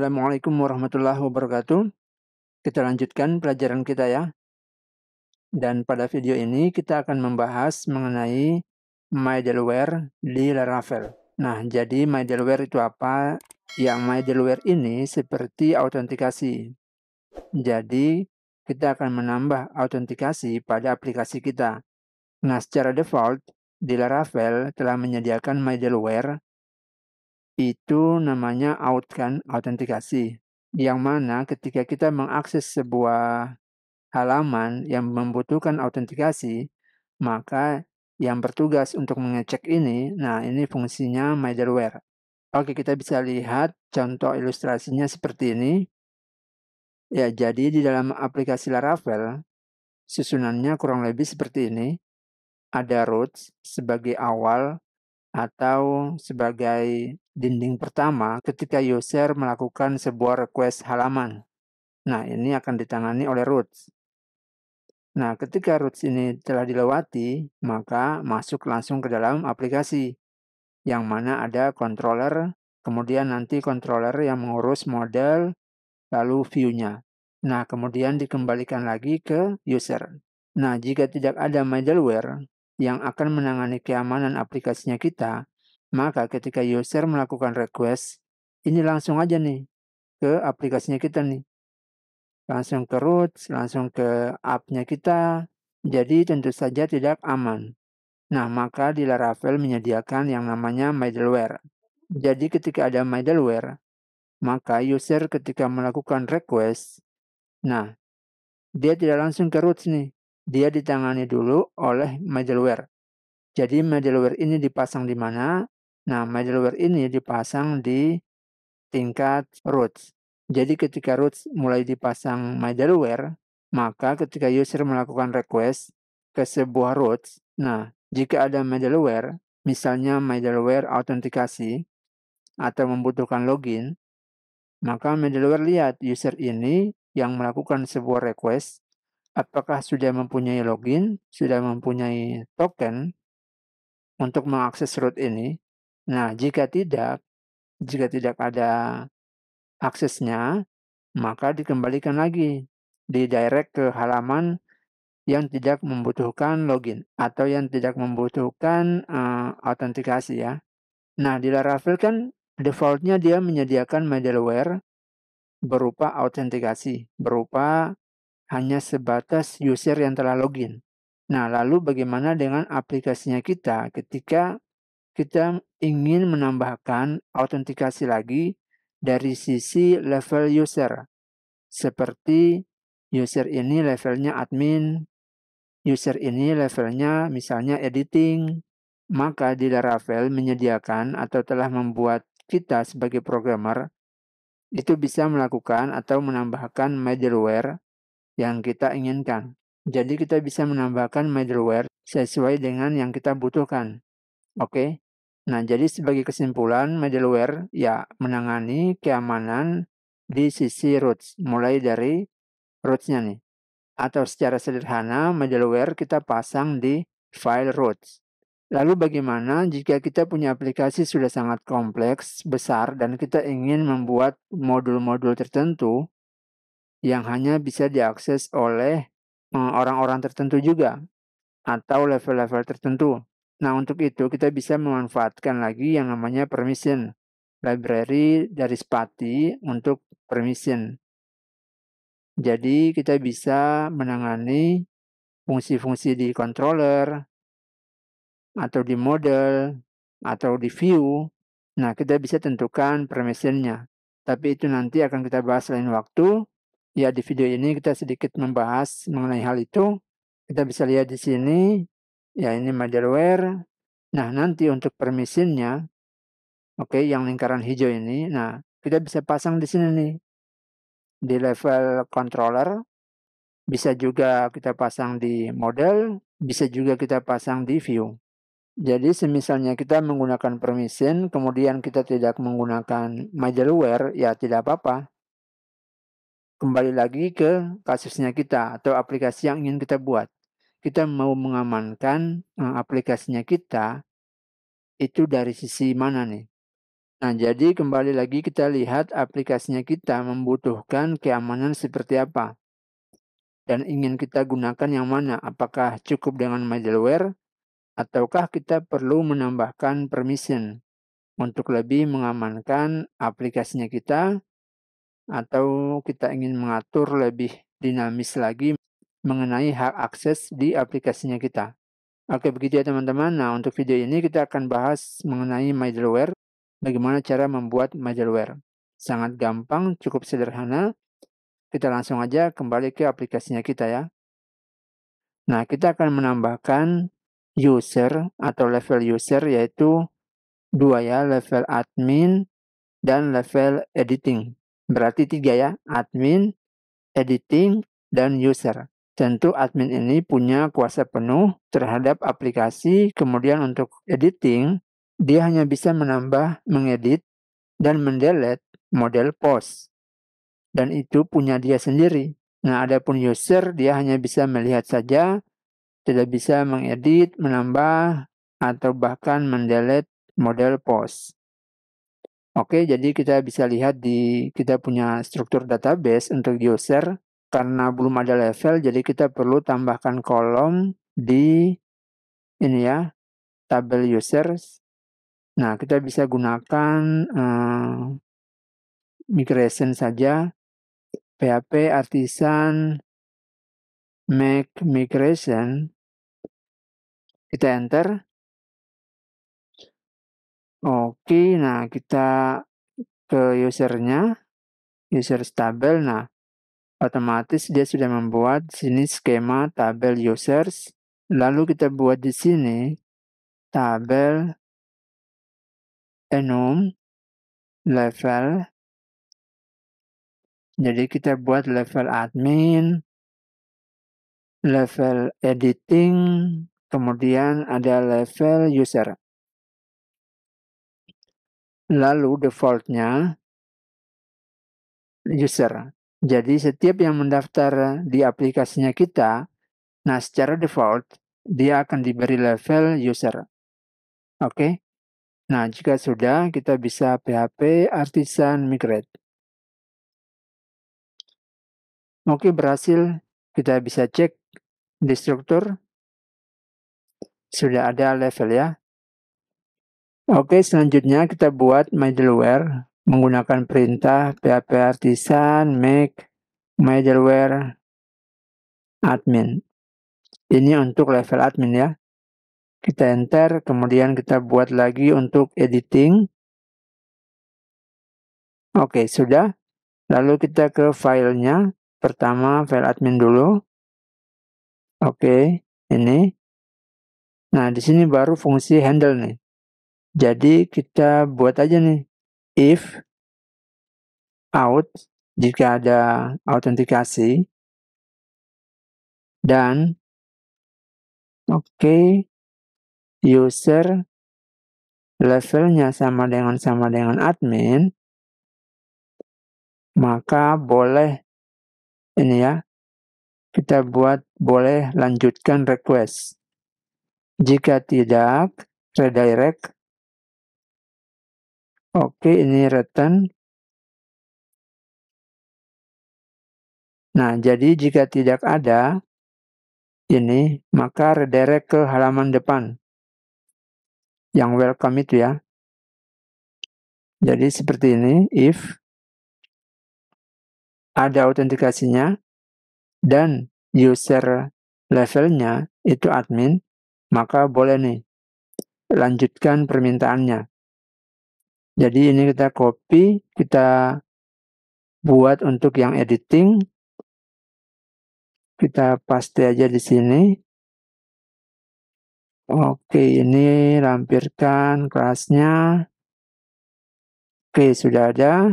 Assalamualaikum warahmatullahi wabarakatuh. Kita lanjutkan pelajaran kita ya. Dan pada video ini kita akan membahas mengenai middleware di Laravel. Nah, jadi middleware itu apa? Yang middleware ini seperti autentikasi. Jadi, kita akan menambah autentikasi pada aplikasi kita. Nah, secara default, di Laravel telah menyediakan middleware itu namanya out kan, autentikasi. Yang mana ketika kita mengakses sebuah halaman yang membutuhkan autentikasi, maka yang bertugas untuk mengecek ini, nah ini fungsinya middleware. Oke, kita bisa lihat contoh ilustrasinya seperti ini. Ya, jadi di dalam aplikasi Laravel, susunannya kurang lebih seperti ini. Ada root sebagai awal, atau sebagai dinding pertama ketika user melakukan sebuah request halaman. Nah, ini akan ditangani oleh root. Nah, ketika root ini telah dilewati, maka masuk langsung ke dalam aplikasi yang mana ada controller, kemudian nanti controller yang mengurus model, lalu view-nya. Nah, kemudian dikembalikan lagi ke user. Nah, jika tidak ada middleware, yang akan menangani keamanan aplikasinya kita, maka ketika user melakukan request, ini langsung aja nih ke aplikasinya kita nih. Langsung ke root, langsung ke app-nya kita, jadi tentu saja tidak aman. Nah, maka di Laravel menyediakan yang namanya middleware. Jadi ketika ada middleware, maka user ketika melakukan request, nah, dia tidak langsung ke root nih, dia ditangani dulu oleh middleware. Jadi middleware ini dipasang di mana? Nah, middleware ini dipasang di tingkat root. Jadi ketika root mulai dipasang middleware, maka ketika user melakukan request ke sebuah root, nah, jika ada middleware, misalnya middleware autentikasi atau membutuhkan login, maka middleware lihat user ini yang melakukan sebuah request apakah sudah mempunyai login, sudah mempunyai token untuk mengakses root ini. Nah, jika tidak, jika tidak ada aksesnya, maka dikembalikan lagi di direct ke halaman yang tidak membutuhkan login atau yang tidak membutuhkan uh, autentikasi ya. Nah, di Laravel kan defaultnya dia menyediakan middleware berupa autentikasi, berupa hanya sebatas user yang telah login. Nah, lalu bagaimana dengan aplikasinya kita ketika kita ingin menambahkan autentikasi lagi dari sisi level user? Seperti user ini levelnya admin, user ini levelnya misalnya editing, maka di Laravel menyediakan atau telah membuat kita sebagai programmer itu bisa melakukan atau menambahkan middleware yang kita inginkan. Jadi kita bisa menambahkan middleware sesuai dengan yang kita butuhkan. Oke. Okay? Nah, jadi sebagai kesimpulan, middleware ya menangani keamanan di sisi root, mulai dari rootnya nih. Atau secara sederhana, middleware kita pasang di file root. Lalu bagaimana jika kita punya aplikasi sudah sangat kompleks, besar, dan kita ingin membuat modul-modul tertentu yang hanya bisa diakses oleh eh, orang-orang tertentu juga atau level-level tertentu. Nah, untuk itu kita bisa memanfaatkan lagi yang namanya permission library dari Spati untuk permission. Jadi kita bisa menangani fungsi-fungsi di controller atau di model atau di view. Nah, kita bisa tentukan permissionnya. Tapi itu nanti akan kita bahas lain waktu. Ya, di video ini kita sedikit membahas mengenai hal itu. Kita bisa lihat di sini, ya ini middleware. Nah, nanti untuk permissionnya, oke, okay, yang lingkaran hijau ini, nah, kita bisa pasang di sini nih. Di level controller, bisa juga kita pasang di model, bisa juga kita pasang di view. Jadi semisalnya kita menggunakan permission, kemudian kita tidak menggunakan middleware, ya tidak apa-apa kembali lagi ke kasusnya kita atau aplikasi yang ingin kita buat. Kita mau mengamankan eh, aplikasinya kita itu dari sisi mana nih? Nah, jadi kembali lagi kita lihat aplikasinya kita membutuhkan keamanan seperti apa. Dan ingin kita gunakan yang mana? Apakah cukup dengan middleware? Ataukah kita perlu menambahkan permission untuk lebih mengamankan aplikasinya kita atau kita ingin mengatur lebih dinamis lagi mengenai hak akses di aplikasinya kita. Oke, begitu ya teman-teman. Nah, untuk video ini kita akan bahas mengenai middleware, bagaimana cara membuat middleware. Sangat gampang, cukup sederhana. Kita langsung aja kembali ke aplikasinya kita ya. Nah, kita akan menambahkan user atau level user yaitu dua ya, level admin dan level editing. Berarti tiga ya, admin, editing, dan user. Tentu admin ini punya kuasa penuh terhadap aplikasi, kemudian untuk editing, dia hanya bisa menambah, mengedit, dan mendelete model post. Dan itu punya dia sendiri. Nah, adapun user, dia hanya bisa melihat saja, tidak bisa mengedit, menambah, atau bahkan mendelete model post. Oke, jadi kita bisa lihat di kita punya struktur database untuk user karena belum ada level, jadi kita perlu tambahkan kolom di ini ya tabel users. Nah, kita bisa gunakan um, migration saja PHP artisan make migration kita enter Oke, nah kita ke usernya, user tabel. Nah, otomatis dia sudah membuat sini skema tabel users. Lalu kita buat di sini tabel enum level. Jadi kita buat level admin, level editing, kemudian ada level user. Lalu defaultnya user. Jadi setiap yang mendaftar di aplikasinya kita, nah secara default dia akan diberi level user. Oke. Okay? Nah, jika sudah kita bisa PHP artisan migrate. Oke, okay, berhasil. Kita bisa cek di struktur sudah ada level ya. Oke, selanjutnya kita buat middleware menggunakan perintah php artisan make middleware admin. Ini untuk level admin ya. Kita enter, kemudian kita buat lagi untuk editing. Oke, sudah. Lalu kita ke filenya. Pertama, file admin dulu. Oke, ini. Nah, di sini baru fungsi handle nih. Jadi kita buat aja nih if out jika ada autentikasi dan oke okay, user levelnya sama dengan sama dengan admin, maka boleh ini ya, kita buat boleh lanjutkan request. Jika tidak, redirect Oke, ini return. Nah, jadi jika tidak ada ini, maka redirect ke halaman depan. Yang welcome itu ya. Jadi seperti ini, if ada autentikasinya dan user levelnya itu admin, maka boleh nih lanjutkan permintaannya. Jadi ini kita copy, kita buat untuk yang editing. Kita paste aja di sini. Oke, ini lampirkan kelasnya. Oke, sudah ada.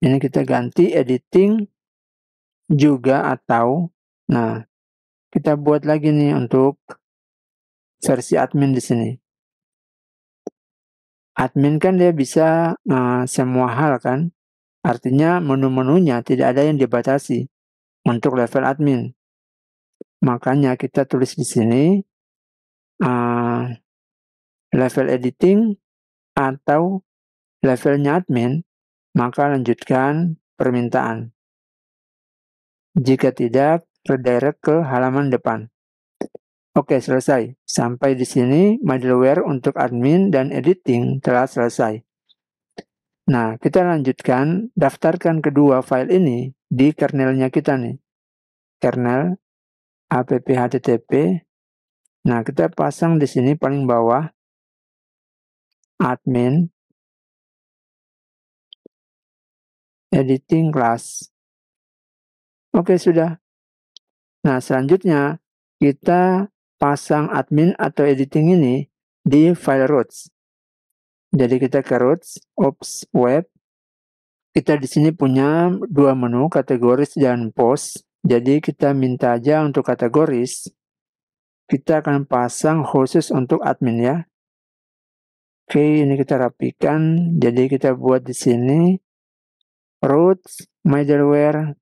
Ini kita ganti editing juga atau. Nah, kita buat lagi nih untuk versi admin di sini. Admin kan dia bisa uh, semua hal kan. Artinya menu-menunya tidak ada yang dibatasi untuk level admin. Makanya kita tulis di sini uh, level editing atau levelnya admin, maka lanjutkan permintaan. Jika tidak, redirect ke halaman depan. Oke, selesai. Sampai di sini middleware untuk admin dan editing telah selesai. Nah, kita lanjutkan daftarkan kedua file ini di kernelnya kita nih. Kernel app-http. Nah, kita pasang di sini paling bawah admin editing class. Oke, sudah. Nah, selanjutnya kita pasang admin atau editing ini di file routes. Jadi kita ke routes, ops, web. Kita di sini punya dua menu, kategoris dan post. Jadi kita minta aja untuk kategoris. Kita akan pasang khusus untuk admin ya. Oke, ini kita rapikan. Jadi kita buat di sini routes, middleware,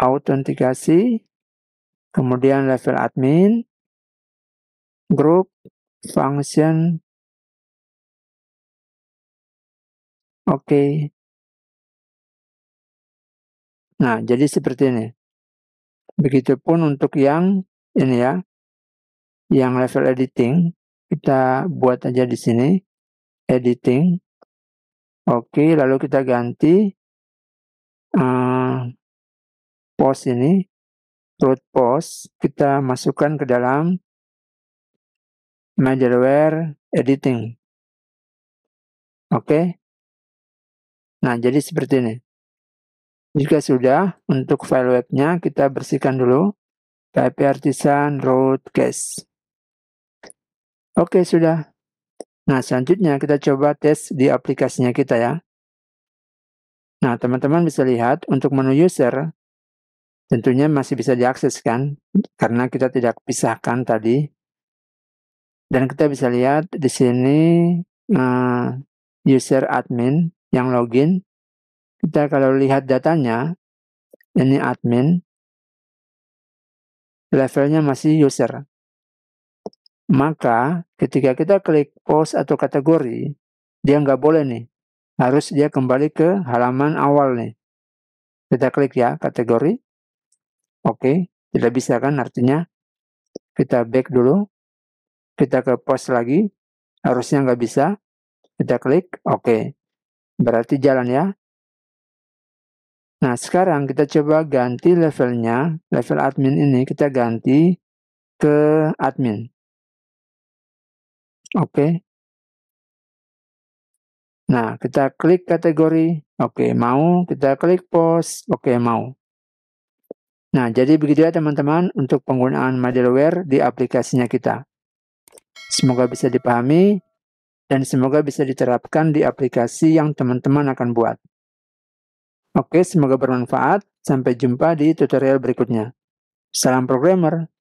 autentikasi, kemudian level admin, group, function, oke. Okay. Nah, jadi seperti ini. Begitupun untuk yang ini ya, yang level editing, kita buat aja di sini, editing. Oke, lalu kita ganti uh, eh, post ini root post, kita masukkan ke dalam middleware editing. Oke. Okay. Nah, jadi seperti ini. Jika sudah, untuk file webnya kita bersihkan dulu. KP Artisan Root Case. Oke, okay, sudah. Nah, selanjutnya kita coba tes di aplikasinya kita ya. Nah, teman-teman bisa lihat untuk menu user, Tentunya masih bisa diakses kan, karena kita tidak pisahkan tadi. Dan kita bisa lihat di sini uh, user admin yang login. Kita kalau lihat datanya, ini admin, levelnya masih user. Maka ketika kita klik post atau kategori, dia nggak boleh nih. Harus dia kembali ke halaman awal nih. Kita klik ya, kategori. Oke, okay. tidak bisa kan artinya kita back dulu. Kita ke post lagi. Harusnya nggak bisa. Kita klik. Oke. Okay. Berarti jalan ya. Nah, sekarang kita coba ganti levelnya. Level admin ini kita ganti ke admin. Oke. Okay. Nah, kita klik kategori. Oke, okay, mau. Kita klik post. Oke, okay, mau. Nah, jadi begitu ya teman-teman untuk penggunaan middleware di aplikasinya kita. Semoga bisa dipahami dan semoga bisa diterapkan di aplikasi yang teman-teman akan buat. Oke, semoga bermanfaat. Sampai jumpa di tutorial berikutnya. Salam programmer.